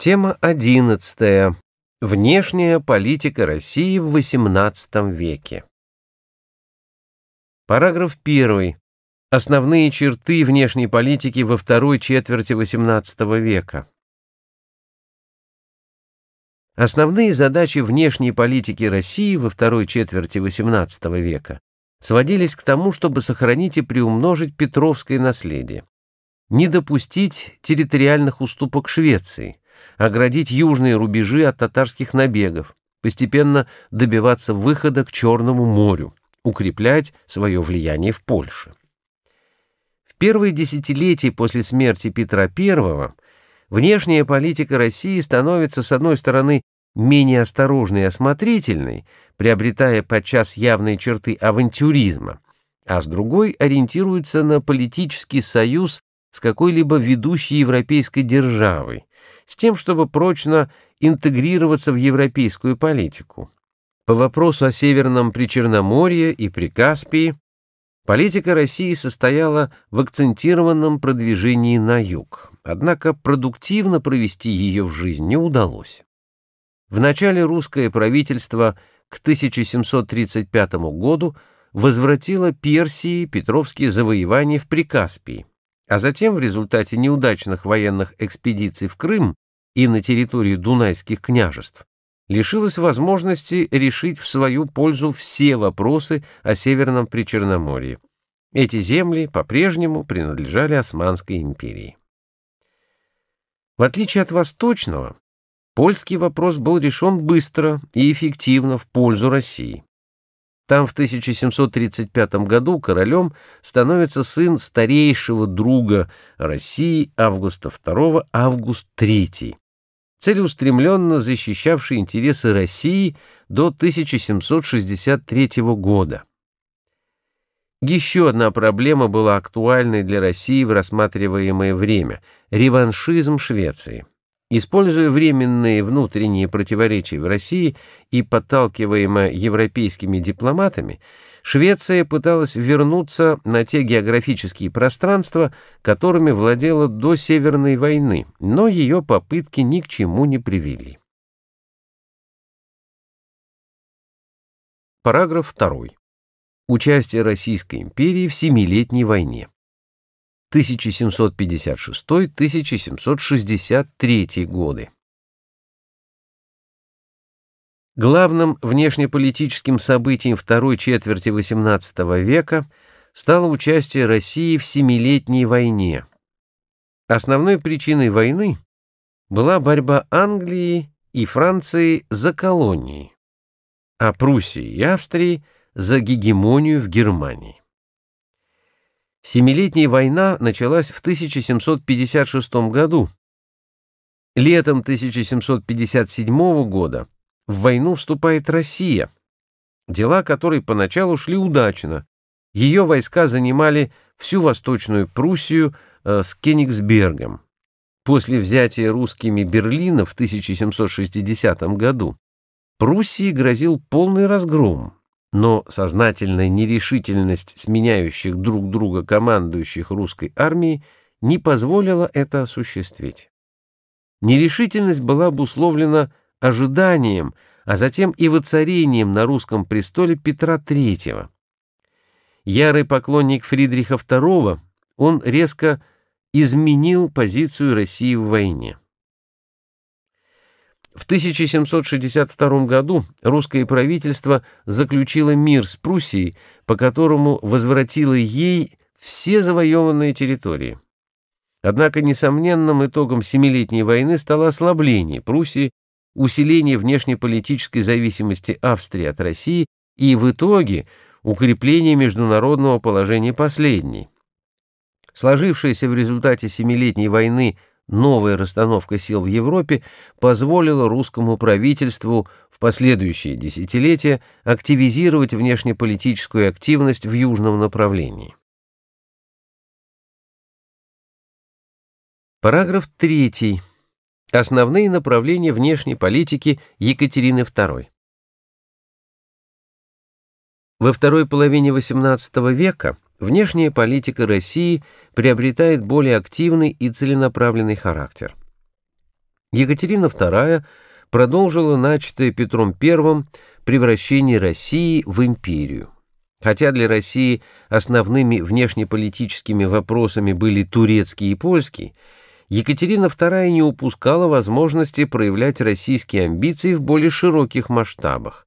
Тема 11. Внешняя политика России в XVIII веке. Параграф 1. Основные черты внешней политики во второй четверти XVIII века. Основные задачи внешней политики России во второй четверти XVIII века сводились к тому, чтобы сохранить и приумножить Петровское наследие, не допустить территориальных уступок Швеции, оградить южные рубежи от татарских набегов, постепенно добиваться выхода к Черному морю, укреплять свое влияние в Польше. В первые десятилетия после смерти Петра I внешняя политика России становится, с одной стороны, менее осторожной и осмотрительной, приобретая подчас явные черты авантюризма, а с другой ориентируется на политический союз с какой-либо ведущей европейской державой, с тем, чтобы прочно интегрироваться в европейскую политику. По вопросу о Северном Причерноморье и Прикаспии политика России состояла в акцентированном продвижении на юг, однако продуктивно провести ее в жизнь не удалось. В начале русское правительство к 1735 году возвратило Персии петровские завоевания в Прикаспии, а затем в результате неудачных военных экспедиций в Крым и на территории Дунайских княжеств, лишилась возможности решить в свою пользу все вопросы о Северном Причерноморье. Эти земли по-прежнему принадлежали Османской империи. В отличие от восточного, польский вопрос был решен быстро и эффективно в пользу России. Там в 1735 году королем становится сын старейшего друга России Августа II Август III, целеустремленно защищавший интересы России до 1763 года. Еще одна проблема была актуальной для России в рассматриваемое время – реваншизм Швеции. Используя временные внутренние противоречия в России и подталкиваемая европейскими дипломатами, Швеция пыталась вернуться на те географические пространства, которыми владела до Северной войны, но ее попытки ни к чему не привели. Параграф 2. Участие Российской империи в Семилетней войне. 1756-1763 годы. Главным внешнеполитическим событием второй четверти XVIII века стало участие России в Семилетней войне. Основной причиной войны была борьба Англии и Франции за колонии, а Пруссии и Австрии за гегемонию в Германии. Семилетняя война началась в 1756 году. Летом 1757 года в войну вступает Россия, дела которой поначалу шли удачно. Ее войска занимали всю Восточную Пруссию э, с Кенигсбергом. После взятия русскими Берлина в 1760 году Пруссии грозил полный разгром но сознательная нерешительность сменяющих друг друга командующих русской армией не позволила это осуществить. Нерешительность была обусловлена ожиданием, а затем и воцарением на русском престоле Петра III. Ярый поклонник Фридриха II, он резко изменил позицию России в войне. В 1762 году русское правительство заключило мир с Пруссией, по которому возвратило ей все завоеванные территории. Однако несомненным итогом Семилетней войны стало ослабление Пруссии, усиление внешнеполитической зависимости Австрии от России и в итоге укрепление международного положения последней. Сложившаяся в результате Семилетней войны новая расстановка сил в Европе позволила русскому правительству в последующие десятилетия активизировать внешнеполитическую активность в южном направлении. Параграф 3. Основные направления внешней политики Екатерины II. Во второй половине XVIII века внешняя политика России приобретает более активный и целенаправленный характер. Екатерина II продолжила начатое Петром I превращение России в империю. Хотя для России основными внешнеполитическими вопросами были турецкий и польский, Екатерина II не упускала возможности проявлять российские амбиции в более широких масштабах.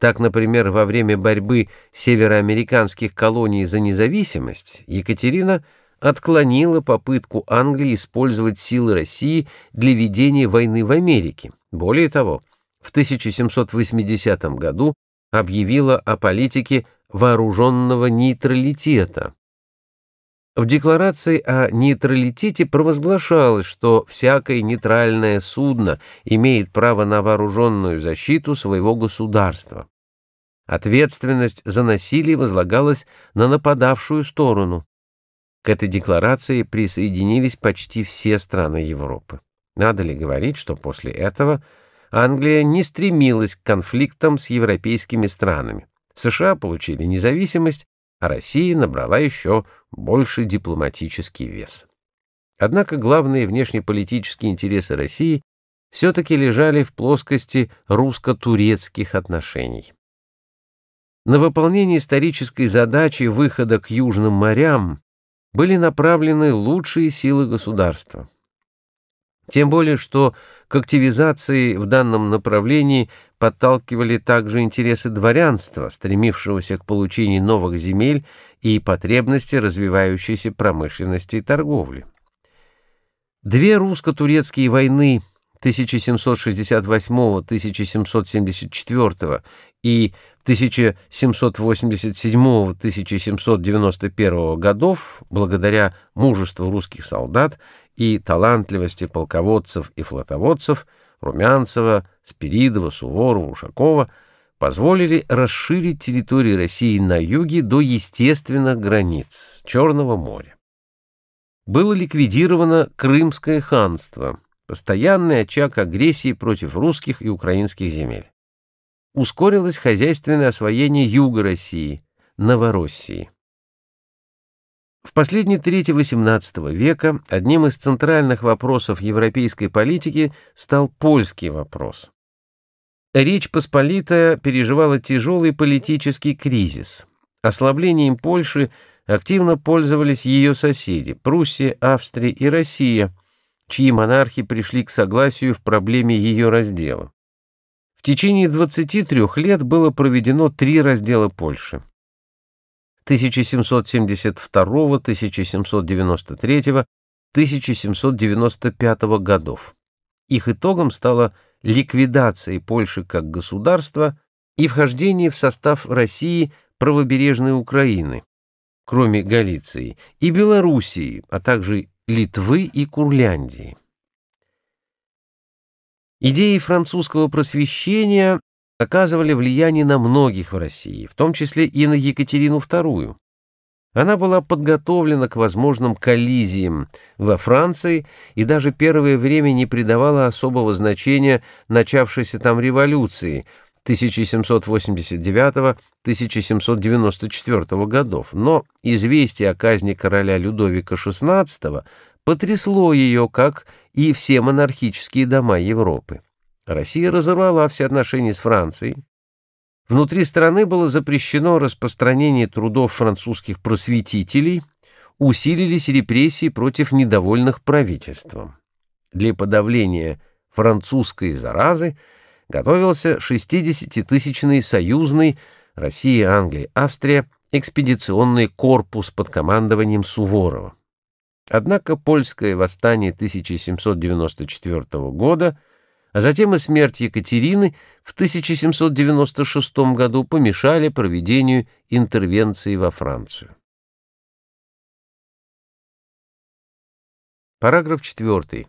Так, например, во время борьбы североамериканских колоний за независимость Екатерина отклонила попытку Англии использовать силы России для ведения войны в Америке. Более того, в 1780 году объявила о политике вооруженного нейтралитета. В декларации о нейтралитете провозглашалось, что всякое нейтральное судно имеет право на вооруженную защиту своего государства. Ответственность за насилие возлагалась на нападавшую сторону. К этой декларации присоединились почти все страны Европы. Надо ли говорить, что после этого Англия не стремилась к конфликтам с европейскими странами. США получили независимость, а Россия набрала еще больше дипломатический вес. Однако главные внешнеполитические интересы России все-таки лежали в плоскости русско-турецких отношений. На выполнение исторической задачи выхода к южным морям были направлены лучшие силы государства. Тем более, что к активизации в данном направлении подталкивали также интересы дворянства, стремившегося к получению новых земель и потребности развивающейся промышленности и торговли. Две русско-турецкие войны 1768-1774 и 1787-1791 годов, благодаря мужеству русских солдат и талантливости полководцев и флотоводцев Румянцева, Спиридова, Суворова, Ушакова, позволили расширить территории России на юге до естественных границ Черного моря. Было ликвидировано Крымское ханство, постоянный очаг агрессии против русских и украинских земель ускорилось хозяйственное освоение юга России, Новороссии. В последней трети XVIII века одним из центральных вопросов европейской политики стал польский вопрос. Речь Посполитая переживала тяжелый политический кризис. Ослаблением Польши активно пользовались ее соседи – Пруссия, Австрия и Россия, чьи монархи пришли к согласию в проблеме ее раздела. В течение 23 лет было проведено три раздела Польши. 1772, 1793, 1795 годов. Их итогом стала ликвидация Польши как государства и вхождение в состав России правобережной Украины, кроме Галиции, и Белоруссии, а также Литвы и Курляндии. Идеи французского просвещения оказывали влияние на многих в России, в том числе и на Екатерину II. Она была подготовлена к возможным коллизиям во Франции и даже первое время не придавала особого значения начавшейся там революции 1789-1794 годов, но известие о казни короля Людовика XVI – потрясло ее, как и все монархические дома Европы. Россия разорвала все отношения с Францией. Внутри страны было запрещено распространение трудов французских просветителей, усилились репрессии против недовольных правительством. Для подавления французской заразы готовился 60-тысячный союзный Россия, Англия, Австрия экспедиционный корпус под командованием Суворова. Однако польское восстание 1794 года, а затем и смерть Екатерины в 1796 году помешали проведению интервенции во Францию. Параграф 4.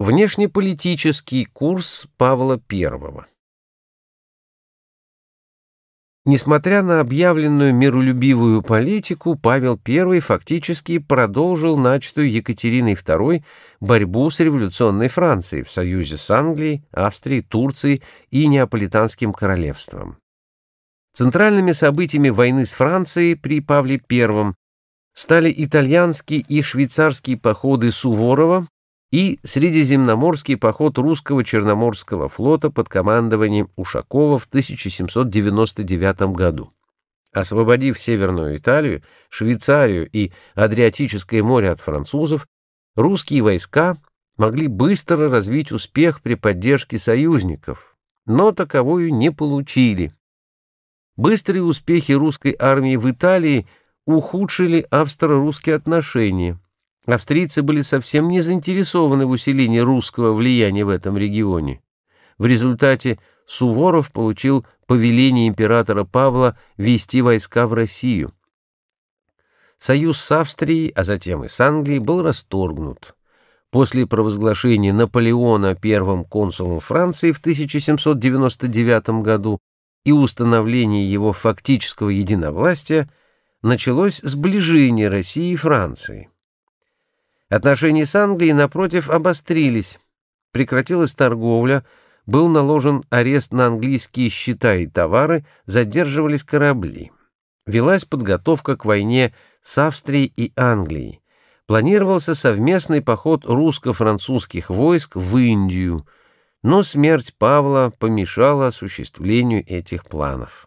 Внешнеполитический курс Павла I. Несмотря на объявленную миролюбивую политику, Павел I фактически продолжил начатую Екатериной II борьбу с революционной Францией в союзе с Англией, Австрией, Турцией и Неаполитанским королевством. Центральными событиями войны с Францией при Павле I стали итальянские и швейцарские походы Суворова и Средиземноморский поход русского Черноморского флота под командованием Ушакова в 1799 году. Освободив Северную Италию, Швейцарию и Адриатическое море от французов, русские войска могли быстро развить успех при поддержке союзников, но таковую не получили. Быстрые успехи русской армии в Италии ухудшили австро-русские отношения – Австрийцы были совсем не заинтересованы в усилении русского влияния в этом регионе. В результате Суворов получил повеление императора Павла вести войска в Россию. Союз с Австрией, а затем и с Англией, был расторгнут. После провозглашения Наполеона первым консулом Франции в 1799 году и установления его фактического единовластия началось сближение России и Франции. Отношения с Англией, напротив, обострились. Прекратилась торговля, был наложен арест на английские счета и товары, задерживались корабли. Велась подготовка к войне с Австрией и Англией. Планировался совместный поход русско-французских войск в Индию, но смерть Павла помешала осуществлению этих планов.